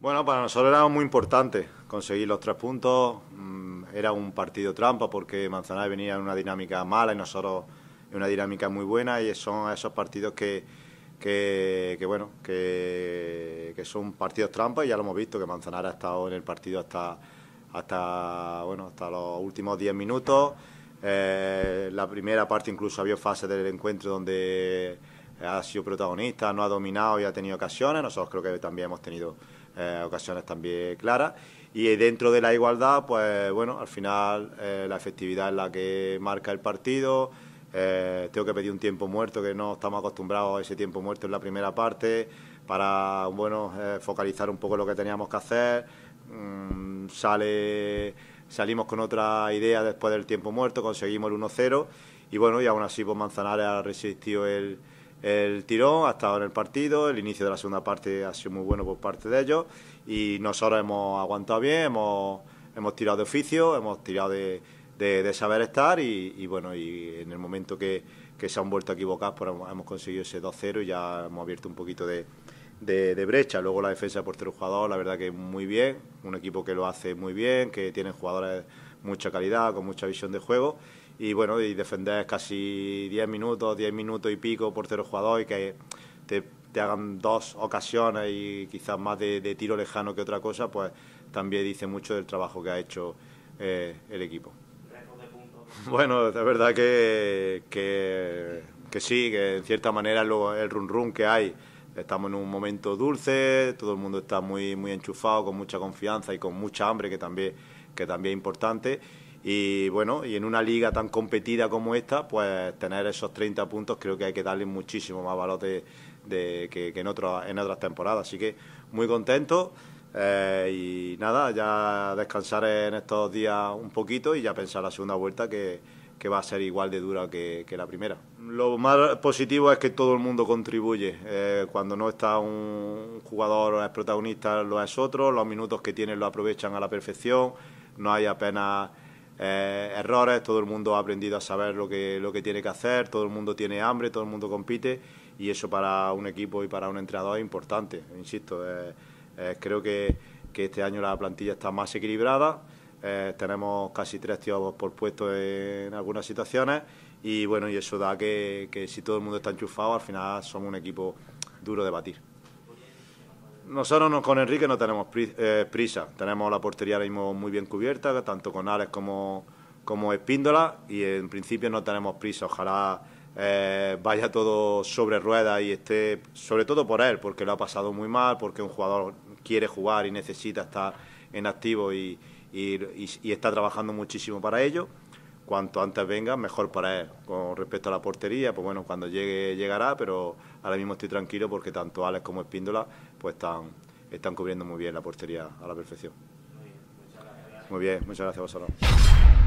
Bueno, para nosotros era muy importante conseguir los tres puntos. Mm, era un partido trampa porque Manzanares venía en una dinámica mala y nosotros en una dinámica muy buena y son esos partidos que, que, bueno, que, que, son partidos trampa y ya lo hemos visto que Manzanares ha estado en el partido hasta hasta bueno hasta los últimos diez minutos. Eh, la primera parte incluso había fase del encuentro donde ha sido protagonista, no ha dominado y ha tenido ocasiones. Nosotros creo que también hemos tenido eh, ocasiones también claras. Y dentro de la igualdad, pues bueno, al final eh, la efectividad es la que marca el partido. Eh, tengo que pedir un tiempo muerto, que no estamos acostumbrados a ese tiempo muerto en la primera parte, para bueno, focalizar un poco lo que teníamos que hacer. Mm, sale, salimos con otra idea después del tiempo muerto, conseguimos el 1-0 y bueno, y aún así pues Manzanares ha resistido el, el tirón, ha estado en el partido, el inicio de la segunda parte ha sido muy bueno por parte de ellos y nosotros hemos aguantado bien, hemos, hemos tirado de oficio, hemos tirado de, saber estar y, bueno, y en el momento que, que se han vuelto a equivocar pues hemos, conseguido ese 2-0 y ya hemos abierto un poquito de, brecha. Luego la defensa por tercer jugador, la verdad que muy bien, un equipo que lo hace muy bien, que tiene jugadores mucha calidad, con mucha visión de juego y bueno, y defender casi 10 minutos, 10 minutos y pico por cero jugador y que te, hagan dos ocasiones y quizás más de, tiro lejano que otra cosa, pues también dice mucho del trabajo que ha hecho eh, el equipo. Bueno, es verdad que, sí, que en cierta manera el run run que hay, estamos en un momento dulce, todo el mundo está muy, muy enchufado, con mucha confianza y con mucha hambre, que también que también es importante. Y bueno, y en una liga tan competida como esta, pues tener esos 30 puntos creo que hay que darle muchísimo más valor de, que, en, en otras temporadas. Así que muy contento. Eh, y nada, ya descansar en estos días un poquito y ya pensar la segunda vuelta que, que va a ser igual de dura que, la primera. Lo más positivo es que todo el mundo contribuye. Eh, cuando no está un jugador es protagonista, lo es otro. Los minutos que tienen lo aprovechan a la perfección no hay apenas eh, errores, todo el mundo ha aprendido a saber lo que, lo que tiene que hacer, todo el mundo tiene hambre, todo el mundo compite y eso para un equipo y para un entrenador es importante, insisto. Eh, eh, creo que, este año la plantilla está más equilibrada, tenemos casi tres tíos por puesto en algunas situaciones y bueno, y eso da que, que si todo el mundo está enchufado, al final somos un equipo duro de batir. Nosotros con Enrique no tenemos eh, prisa, tenemos la portería ahora mismo muy bien cubierta, tanto con Ares como, como Espíndola, y en principio no tenemos prisa. Ojalá eh, vaya todo sobre ruedas y esté, sobre todo por él, porque lo ha pasado muy mal, porque un jugador quiere jugar y necesita estar en activo y está trabajando muchísimo para ello cuanto antes venga, mejor para él. Con respecto a la portería, pues bueno, cuando llegue llegará, pero ahora mismo estoy tranquilo porque tanto Alex como Espíndola pues están, están cubriendo muy bien la portería a la perfección. Muy bien, muchas gracias a vosotros.